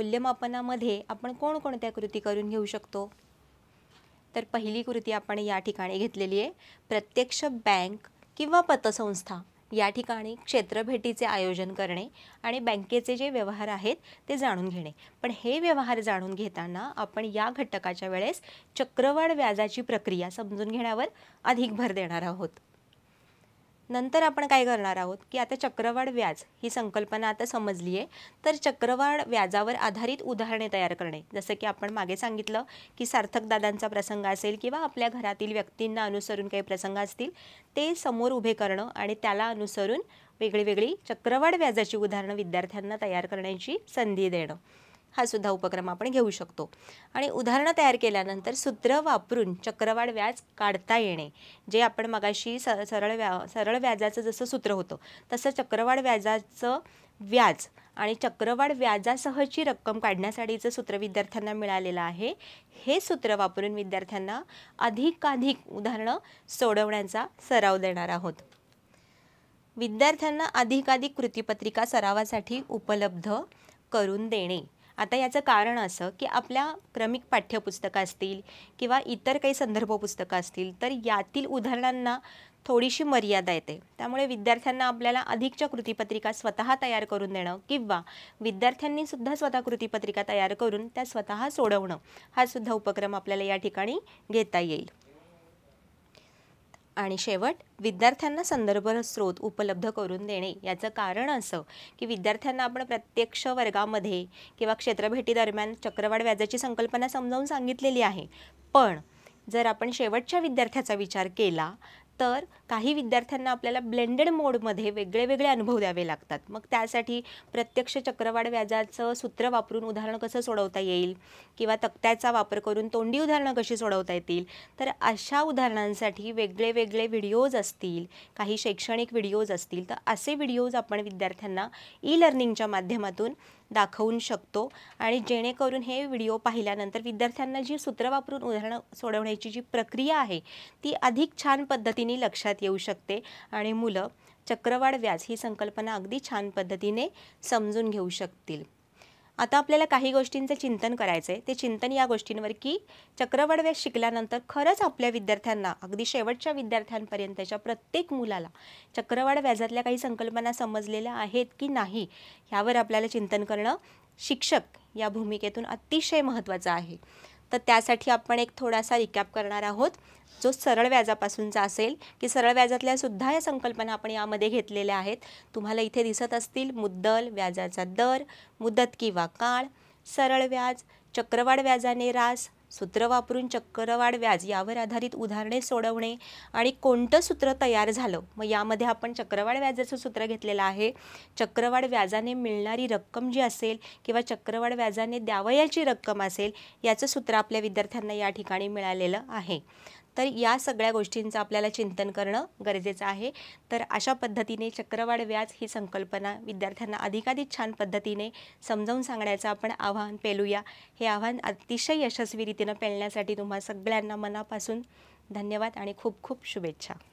मूल्यमापनामध्ये आपण कोणकोणत्या कृती करून घेऊ शकतो तर पहिली कृती आपण या ठिकाणी घेतलेली आहे प्रत्यक्ष बँक किंवा पतसंस्था या ठिकाणी क्षेत्रभेटीचे आयोजन करणे आणि बँकेचे जे व्यवहार आहेत ते जाणून घेणे पण हे व्यवहार जाणून घेताना आपण या घटकाच्या वेळेस चक्रवाढ व्याजाची प्रक्रिया समजून घेण्यावर अधिक भर देणार आहोत नंतर आपण काय करणार आहोत की आता चक्रवाढ व्याज ही संकल्पना आता समजली आहे तर चक्रवाढ व्याजावर आधारित उदाहरणे तयार करणे जसं की आपण मागे सांगितलं की सार्थक दादांचा प्रसंग असेल किंवा आपल्या घरातील व्यक्तींना अनुसरून काही प्रसंग असतील ते समोर उभे करणं आणि त्याला अनुसरून वेगळीवेगळी चक्रवाढ व्याजाची उदाहरणं विद्यार्थ्यांना तयार करण्याची संधी देणं हा सुद्धा उपक्रम आपण घेऊ शकतो आणि उदाहरणं तयार केल्यानंतर सूत्र वापरून चक्रवाढ व्याज काढता येणे जे आपण मगाशी स सरळ व्या सरळ व्याजाचं जसं सूत्र होतं तसं चक्रवाढ व्याजाचं व्याज आणि चक्रवाढ व्याजासहची रक्कम काढण्यासाठीचं सूत्र विद्यार्थ्यांना मिळालेलं आहे हे सूत्र वापरून विद्यार्थ्यांना अधिकाधिक उदाहरणं सोडवण्याचा सराव देणार आहोत विद्यार्थ्यांना अधिकाधिक कृतीपत्रिका सरावासाठी उपलब्ध करून देणे आता याचं कारण असं की आपल्या क्रमिक पाठ्यपुस्तकं असतील किंवा इतर काही संदर्भ पुस्तकं असतील तर यातील उदाहरणांना थोडीशी मर्यादा येते त्यामुळे विद्यार्थ्यांना आपल्याला अधिकच्या कृतीपत्रिका स्वतः तयार करून देणं किंवा विद्यार्थ्यांनी सुद्धा स्वतः कृतीपत्रिका तयार करून त्या स्वतः सोडवणं हा सुद्धा उपक्रम आपल्याला या ठिकाणी घेता येईल आणि शेवट विद्यार्थ्यांना संदर्भ स्रोत उपलब्ध करून देणे याचं कारण असं की विद्यार्थ्यांना आपण प्रत्यक्ष वर्गामध्ये किंवा क्षेत्रभेटीदरम्यान चक्रवाढ व्याजाची संकल्पना समजावून सांगितलेली आहे पण जर आपण शेवटच्या विद्यार्थ्याचा विचार केला तर काही विद्यार्थ्यांना आपल्याला ब्लेंडेड मोडमध्ये वेगळे वेगळे अनुभव द्यावे लागतात मग त्यासाठी प्रत्यक्ष चक्रवाढ व्याजाचं सूत्र वापरून उदाहरणं कसं सोडवता येईल किंवा तक्त्याचा वापर करून तोंडी उदाहरणं कशी सोडवता येतील तर अशा उदाहरणांसाठी वेगळे वेगळे व्हिडिओज असतील काही शैक्षणिक व्हिडिओज असतील तर असे व्हिडिओज आपण विद्यार्थ्यांना ई लर्निंगच्या माध्यमातून दाखवून शकतो आणि जेणेकरून हे व्हिडिओ पाहिल्यानंतर विद्यार्थ्यांना जी सूत्र वापरून उदाहरणं सोडवण्याची जी प्रक्रिया आहे ती अधिक छान पद्धतीने लक्षात येऊ शकते आणि मुलं चक्रवाढ व्याज ही संकल्पना अगदी छान पद्धतीने समजून घेऊ शकतील आता आपल्याला काही गोष्टींचं चिंतन करायचं आहे ते चिंतन या गोष्टींवर की व्याज शिकल्यानंतर खरंच आपल्या विद्यार्थ्यांना अगदी शेवटच्या विद्यार्थ्यांपर्यंतच्या प्रत्येक मुलाला चक्रवाड व्याजातल्या काही संकल्पना समजलेल्या आहेत की नाही ह्यावर आपल्याला चिंतन करणं शिक्षक या भूमिकेतून अतिशय महत्त्वाचं आहे तर त्यासाठी आपण एक थोडासा रिकॅप करणार आहोत जो सरळ व्याजापासूनचा असेल की सरळ व्याजातल्या सुद्धा या संकल्पना आपण यामध्ये घेतलेल्या आहेत तुम्हाला इथे दिसत असतील मुद्दल व्याजाचा दर मुदत किंवा काळ सरळ व्याज चक्रवाढ व्याजाने रास सूत्र वापरून चक्रवाढ व्याज यावर आधारित उदाहरणे सोडवणे आणि कोणतं सूत्र तयार झालं मग यामध्ये आपण चक्रवाढ व्याजाचं सूत्र घेतलेलं आहे चक्रवाढ व्याजाने मिळणारी रक्कम जी असेल किंवा चक्रवाढ व्याजाने द्यावयाची रक्कम असेल याचं सूत्र आपल्या विद्यार्थ्यांना या ठिकाणी मिळालेलं आहे तर या सगळ्या गोष्टींचं आपल्याला चिंतन करणं गरजेचं आहे तर अशा पद्धतीने चक्रवाढ व्याज ही संकल्पना विद्यार्थ्यांना अधिकाधिक छान पद्धतीने समजावून सांगण्याचं आपण आव्हान पेलूया हे आव्हान अतिशय यशस्वी रीतीनं पेलण्यासाठी तुम्हा सगळ्यांना मनापासून धन्यवाद आणि खूप खूप शुभेच्छा